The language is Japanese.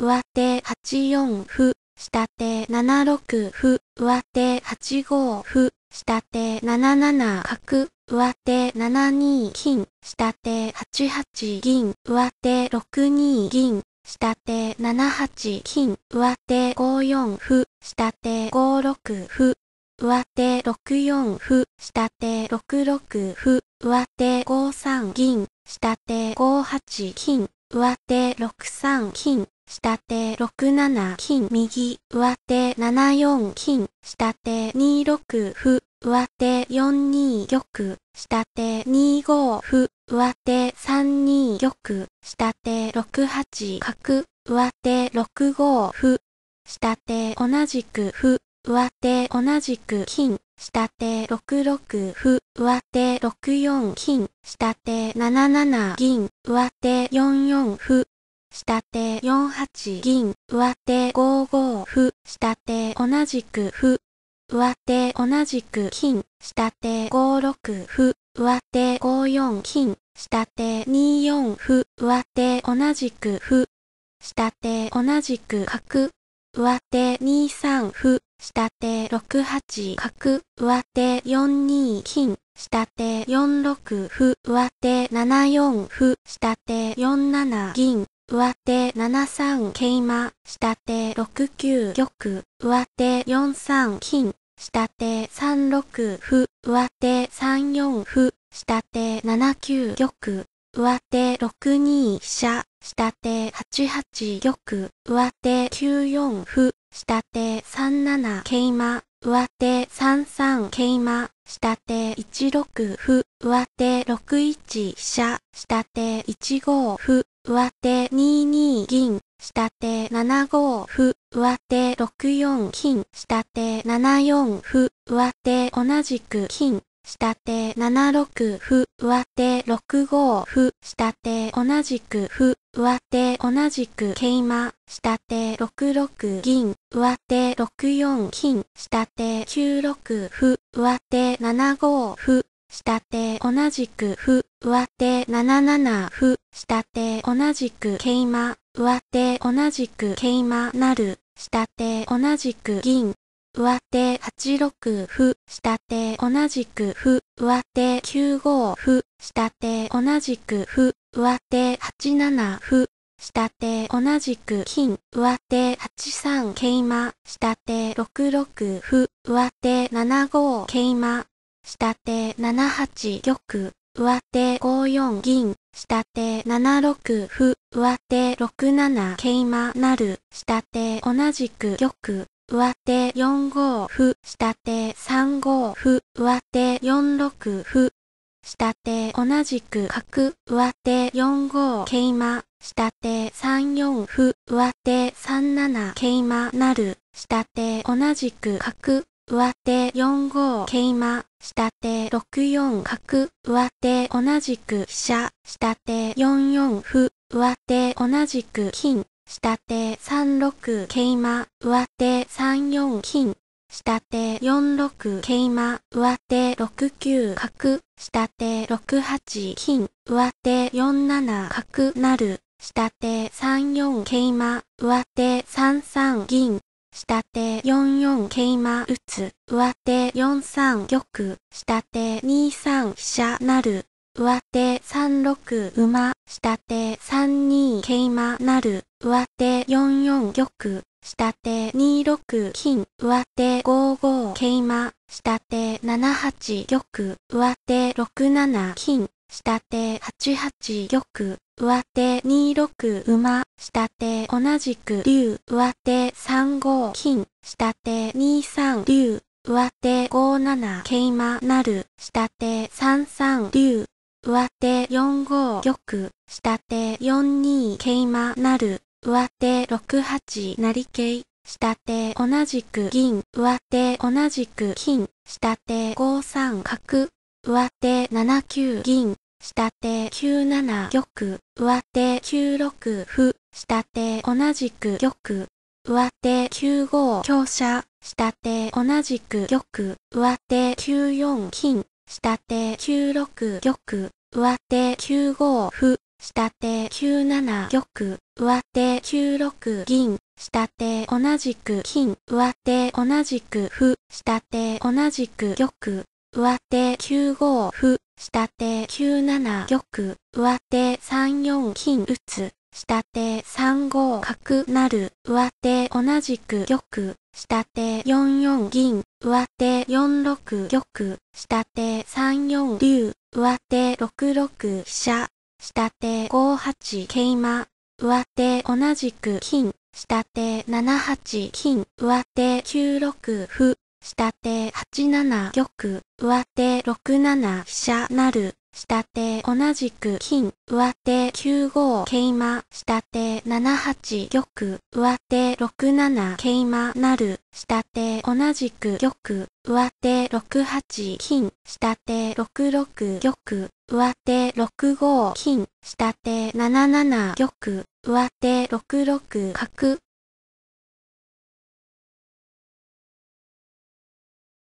上手8四歩、下手7六歩、上手8五歩、下手7七角、上手7二金、下手8八銀、上手6二銀、下手7八金、上手5四歩、下手5六歩、上手6四歩、下手6六歩、上手5三銀、下手5八金、上手6三金、下手6 7金右、上手7 4金、下手2 6歩、上手4 2玉、下手2 5歩、上手3 2玉、下手6 8角、上手6 5歩、下手同じく歩、上手同じく金、下手6 6歩、上手6 4金、下手7 7銀、上手4 4歩、下手4八銀、上手5五歩、下手同じく歩、上手同じく金、下手5六歩、上手5四金、下手2四歩、上手同じく歩、下手同じく角、上手2三歩、下手6八角、上手4二金、下手4六歩、上手7四歩、下手4七銀、上手7三桂馬、下手6九玉、上手4三金、下手3六歩、上手3四歩、下手7九玉、上手6二飛車、下手8八玉、上手9四歩、下手3七桂馬、上手3三桂馬、下手1六歩、上手6一飛車、下手1五歩、上手2二銀、下手7五歩、上手6四金、下手7四歩、上手同じく金、下手7六歩、上手6五歩、下手同じく歩、上手同じく桂馬、下手6六銀、上手6四金、下手9六歩、上手7五歩、下手同じく歩、上手7七歩、下手同じく桂馬、上手同じく桂馬なる、下手同じく銀、上手8六歩、下手同じく歩、上手9五歩、下手同じく歩、上手8七歩、下手同じく金、上手8三桂馬、下手6六歩、上手7五桂馬、下手7八玉。上手5四銀、下手7六歩、上手6七桂馬なる、下手同じく玉、上手4五歩、下手3五歩、上手4六歩、下手同じく角、上手4五桂馬、下手3四歩、上手3七桂馬なる、下手同じく角、上手4五桂馬、下手6四角、上手同じく飛車、下手4四歩、上手同じく金、下手3六桂馬、上手3四金、下手4六桂馬、上手6九角、下手6八金、上手4七角なる、下手3四桂馬、上手3三銀、下手4四桂馬打つ、上手4三玉、下手2三飛車なる、上手3六馬、下手3二桂馬なる、上手4四玉、下手2六金、上手5五桂馬、下手7八玉、上手6七金、下手8八玉、上手2六馬、下手同じく竜、上手3五金、下手2三竜、上手5七桂馬なる、下手3三竜、上手4五玉、下手4二桂馬なる、上手6八成桂、下手同じく銀、上手同じく金、下手5三角、上手7九銀、下手9七玉、上手9六歩、下手同じく玉、上手9五強車、下手同じく玉、上手9四金、下手9六玉、上手9五歩、下手9七玉、上手9六銀、下手同じく金、上手同じく歩、下手同じく玉、上手9五歩、下手9七玉、上手3四金打つ、下手3五角なる、上手同じく玉、下手4四銀、上手4六玉、下手3四竜、上手6六飛車、下手5八桂馬、上手同じく金、下手7八金、上手9六歩、下手8七玉、上手6七飛車なる、下手同じく金、上手9五桂馬、下手7八玉、上手6七桂馬なる、下手同じく玉、上手6八金、下手6六玉、上手6五金、下手7七玉、上手6六角、